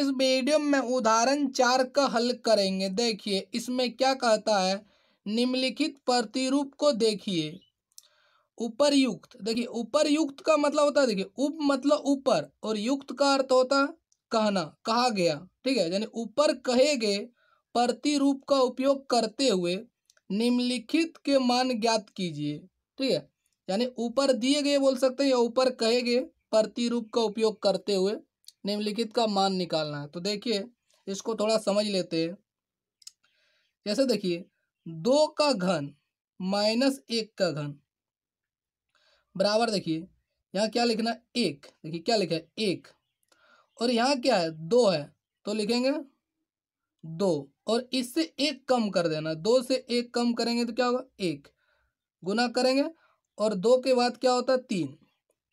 इस वीडियो में उदाहरण चार का हल करेंगे देखिए इसमें क्या कहता है निम्नलिखित प्रतिरूप को देखिए उपरयुक्त देखिए उपरयुक्त का मतलब होता है देखिए उप मतलब ऊपर और युक्त का अर्थ होता है कहना कहा गया ठीक है यानी ऊपर कहे गए प्रतिरूप का उपयोग करते हुए निम्नलिखित के मान ज्ञात कीजिए ठीक है यानी ऊपर दिए गए बोल सकते हैं या ऊपर कहे गए प्रतिरूप का उपयोग करते हुए निम्नलिखित का मान निकालना है तो देखिए इसको थोड़ा समझ लेते हैं जैसे देखिए दो का घन माइनस एक का घन बराबर देखिए यहाँ क्या लिखना एक देखिए क्या लिखा है एक और यहाँ क्या है दो है तो लिखेंगे दो और इससे एक कम कर देना दो से एक कम करेंगे तो क्या होगा एक गुना करेंगे और दो के बाद क्या होता है तीन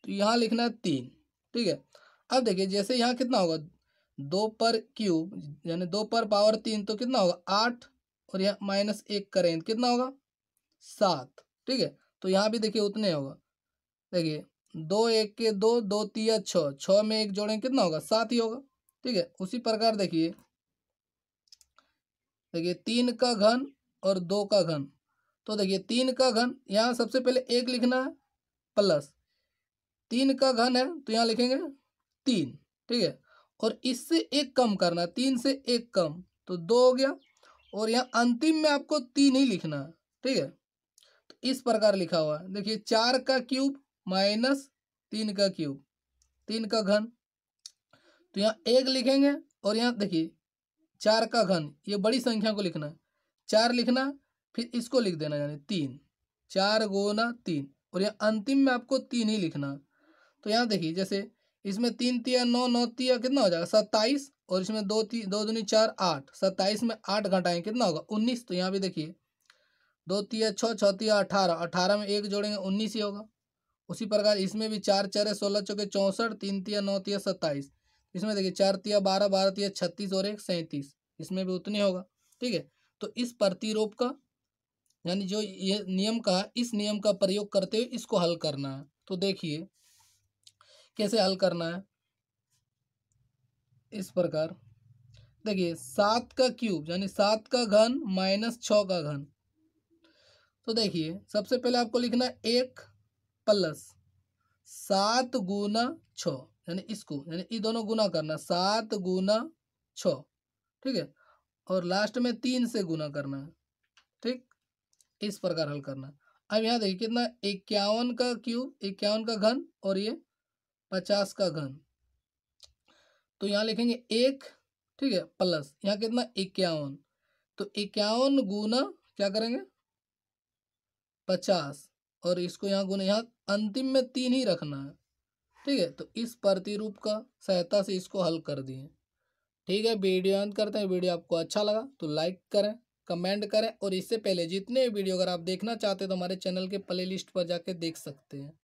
तो यहाँ लिखना है तीन ठीक है अब देखिए जैसे यहाँ कितना होगा दो पर क्यूब यानी दो पर पावर तीन तो कितना होगा आठ और यहाँ माइनस एक करें तो कितना होगा सात ठीक है तो यहाँ भी देखिए उतने होगा देखिए दो एक के दो दो तीया छः छ में एक जोड़ें कितना होगा सात ही होगा ठीक है उसी प्रकार देखिए देखिए तीन का घन और दो का घन तो देखिए तीन का घन यहाँ सबसे पहले एक लिखना है प्लस तीन का घन है तो यहाँ लिखेंगे तीन ठीक है और इससे एक कम करना तीन से एक कम तो दो हो गया और यहाँ अंतिम में आपको तीन ही लिखना है ठीक है तो इस प्रकार लिखा हुआ है देखिए चार का क्यूब माइनस तीन का क्यूब तीन का घन तो यहाँ एक लिखेंगे और यहाँ देखिए चार का घन ये बड़ी संख्या को लिखना है चार लिखना फिर इसको लिख देना यानी तीन चार गोना तीन और यहाँ अंतिम में आपको तीन ही लिखना तो यहाँ देखिए जैसे इसमें तीन तिया नौ नौ तिया कितना हो जाएगा सत्ताईस और इसमें दो ती दो दूनी चार आठ सत्ताईस में आठ घटाएं कितना होगा उन्नीस तो यहाँ भी देखिए दो तिया छः छः तिया अठारह अठारह में एक जोड़ेंगे उन्नीस ही होगा उसी प्रकार इसमें भी चार चार सोलह चौके चौंसठ तीन तिया नौ तिया सत्ताईस इसमें देखिए चार तिया बारह बारह तिया छत्तीस और एक सैंतीस इसमें भी उतनी होगा ठीक है तो इस प्रतिरोप का यानी जो ये नियम का इस नियम का प्रयोग करते हुए इसको हल करना है तो देखिए कैसे हल करना है इस प्रकार देखिए सात का क्यूब यानी सात का घन माइनस छ का घन तो देखिए सबसे पहले आपको लिखना एक प्लस सात गुना छ यानी इसको यानी ये दोनों गुना करना सात गुना छ ठीक है और लास्ट में तीन से गुना करना है ठीक इस प्रकार हल करना अब यहाँ देखिए कितना इक्यावन का क्यूब इक्यावन का घन और ये पचास का घन तो यहाँ लिखेंगे एक ठीक है प्लस यहाँ कितना इक्यावन तो इक्यावन गुना क्या करेंगे पचास और इसको यहाँ गुना यहाँ अंतिम में तीन ही रखना है ठीक है तो इस प्रतिरूप का सहायता से इसको हल कर दिए ठीक है वीडियो अंत करते हैं वीडियो आपको अच्छा लगा तो लाइक करें कमेंट करें और इससे पहले जितने वीडियो अगर आप देखना चाहते हैं तो हमारे चैनल के प्लेलिस्ट पर जाके देख सकते हैं